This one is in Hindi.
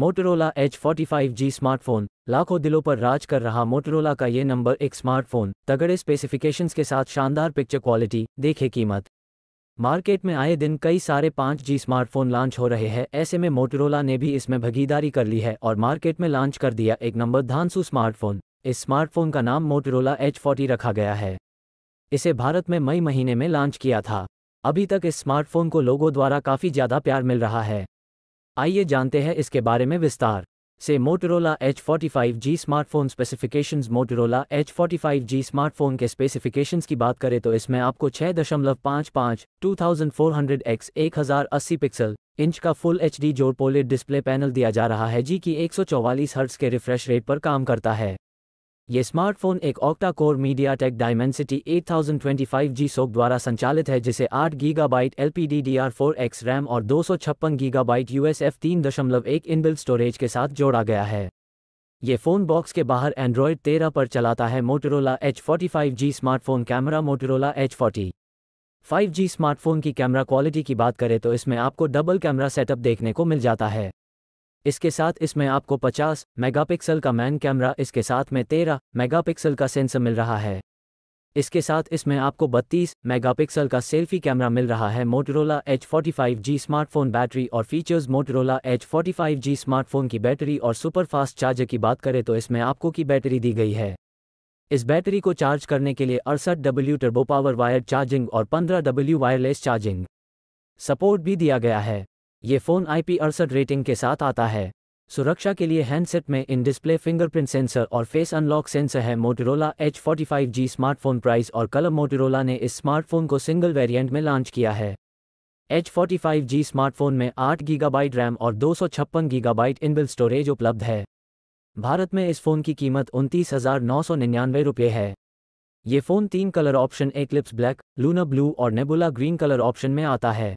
मोटरोला H45G स्मार्टफोन लाखों दिलों पर राज कर रहा मोटरोला का ये नंबर एक स्मार्टफोन तगड़े स्पेसिफिकेशंस के साथ शानदार पिक्चर क्वालिटी देखे कीमत मार्केट में आए दिन कई सारे 5G स्मार्टफोन लॉन्च हो रहे हैं ऐसे में मोटरोला ने भी इसमें भागीदारी कर ली है और मार्केट में लॉन्च कर दिया एक नंबर धानसू स्मार्टफोन इस स्मार्टफोन का नाम मोटरोला एच रखा गया है इसे भारत में मई महीने में लॉन्च किया था अभी तक इस स्मार्टफोन को लोगों द्वारा काफ़ी ज़्यादा प्यार मिल रहा है आइए जानते हैं इसके बारे में विस्तार से Motorola H G smartphone specifications Motorola H G smartphone के स्पेसिफिकेशंस की बात करें तो इसमें आपको 6.55 हज़ार अस्सी पिक्सल इंच का फुल एच डी जोरपोलेट डिस्प्ले पैनल दिया जा रहा है जी की एक सौ हर्ट्स के रिफ्रेश रेट पर काम करता है ये स्मार्टफोन एक octa core MediaTek Dimensity five G SoC द्वारा संचालित है जिसे आठ gigabyte L P D D R four X RAM और दो सौ छप्पन गीगाबाइट यू एस एफ तीन दशमलव एक इनबिल स्टोरेज के साथ जोड़ा गया है ये फ़ोन बॉक्स के बाहर एंड्रॉयड 13 पर चलाता है Motorola H forty five G smartphone camera Motorola H forty five G smartphone की कैमरा क्वालिटी की बात करें तो इसमें आपको डबल कैमरा सेटअप देखने को मिल जाता है इसके साथ इसमें आपको 50 मेगापिक्सल का मैन कैमरा इसके साथ में 13 मेगापिक्सल का सेंसर मिल रहा है इसके साथ इसमें आपको 32 मेगापिक्सल का सेल्फी कैमरा मिल रहा है Motorola H forty smartphone battery और features Motorola H forty smartphone की बैटरी और सुपर फास्ट चार्जर की बात करें तो इसमें आपको की बैटरी दी गई है इस बैटरी को चार्ज करने के लिए अड़सठ W turbo power wire charging और पंद्रह डब्ल्यू वायरलेस चार्जिंग सपोर्ट भी दिया गया है ये फ़ोन आई पी अड़सठ रेटिंग के साथ आता है सुरक्षा के लिए हैंडसेट में इन डिस्प्ले फिंगरप्रिंट सेंसर और फेस अनलॉक सेंसर है Motorola H forty five G smartphone price और कलर मोटरोला ने इस स्मार्टफोन को सिंगल वेरिएंट में लॉन्च किया है H forty five G smartphone में आठ गीगाबाइट रैम और दो सौ छप्पन गीगाबाइट इनबिल स्टोरेज उपलब्ध है भारत में इस फ़ोन की कीमत उनतीस हज़ार नौ सौ निन्यानवे रुपये है ये फ़ोन तीन colour option eclipse black luna blue और नेबुला ग्रीन कलर ऑप्शन में आता है